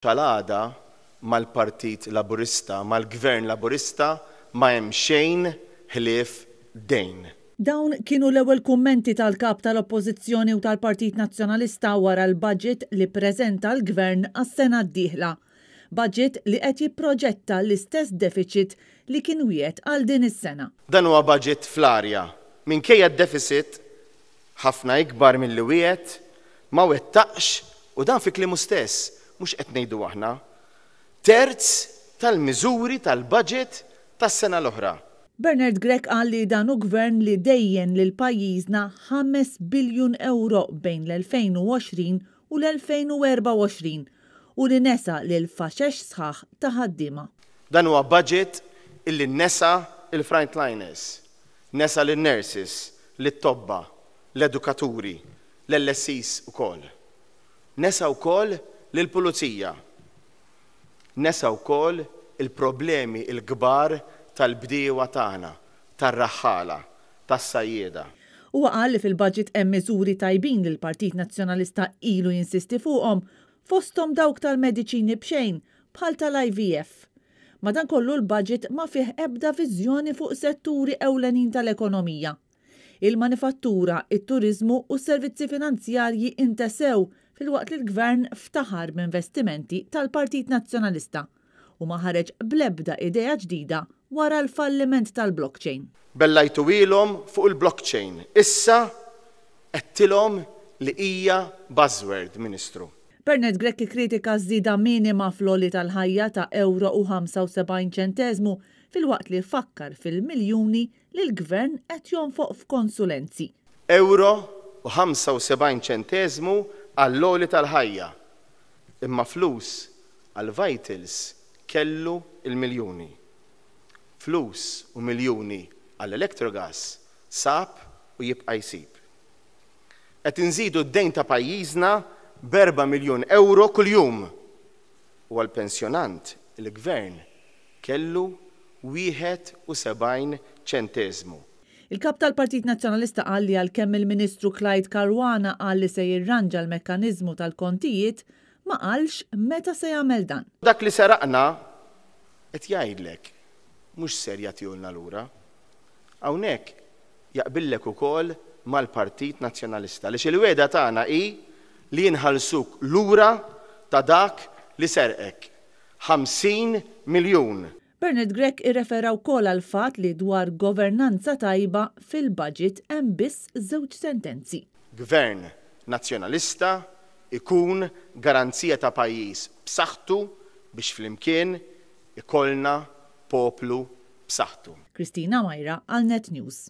tal-għada mal-Partit Laburista, mal-Gvern Laburista ma hemm xejn ħlief dejn. Dawn kienu l-ewwel kummenti tal-kap tal-Oppożizzjoni u tal-Partit Nazzjonalista wara l-budget li preżenta l-Gvern għas-sena d-dieħla. Budget li qed jipproġetta l-istess deficit li kien wiet għal din is-sena. Dan huwa budget fl-arja. Minkejja d-deficit ħafna ikbar mill-li wiet ma wettaqx u dan fi kliemu stess mux etnejdu aħna, terz tal-mizuri tal-budget tas-sena l-oħra. Bernard Grek qal li u gvern li dejjen lil pajjiżna 5 biljun euro bejn l-2020 u l-2024 u li nesa lil faxex sħaħ ta' ħaddiema. Dan huwa budget illi nesa il-frontliners, nesa lin nurses lit-tobba, l-edukaturi, l-LSIs ukoll. Nesa wkoll l pulizija Nesaw wkoll il-problemi il-kbar tal bdiwa tagħna, tar-raħħala, tas sajjeda U qal li fil-budget hemm miżuri tajbin li l-Partit Nazzjonalista ilu jinsisti fuqhom fosthom dawk tal-mediċini bxejn bħal tal-IVF. Madankollu l-budget ma fih ebda viżjoni fuq setturi ewlenin tal-ekonomija. Il-manifattura, it-turizmu u s servizzi finanzjarji intesew fil-waqt li l-gvern ftaħar b'investimenti tal-Partit Nazzjonalista u ma ħareġ blebda idea ġdida wara l-falliment tal-blockchain. Bellajtu ilhom fuq il-blockchain. Issa qedtilhom li hija buzzword, Ministru. Bernet Grekki kritika żida minima fl-oli tal-ħajja ta' euro u 75 ċentesmu fil-waqt li fakkar fil-miljuni li l-gvern qed jonfoq f'konsulenzi. Euro u 75 ċentesmu għall-loli tal-ħajja. Imma flus għal-vitals kellu il-miljoni. Flus u miljoni għall elektrogas sab u jibqa' jsib. Qed inżidu d-dejn ta' pajjiżna berba miljun euro kuljum. U għal-pensjonant il-gvern kellu 71 ċentesmu Il-kap tal-Partit Nazzjonalista għalli għal kemm il-Ministru Clyde Karwana qal li se jirranġa l-mekkaniżmu tal-kontijiet ma qalx meta se jagħmel dan. Dak li seraqna qed jgħidlek mhux serja tiegħulna lura. Hawnhekk jaqbillek ukoll mal-Partit Nazzjonalista li il-weda tagħna hi li jinħalsuk lura ta' dak li serqek. 50 miljun Bernard Grek irreferaw kol għal fat li dwar governanza tajba fil-budget hemm biss żewġ sentenzi. Gvern nazzjonalista ikun garanzija ta' pajjiż b'saħħtu biex flimkien ikollna poplu b'saħħtu. Kristina Majra għal Net News.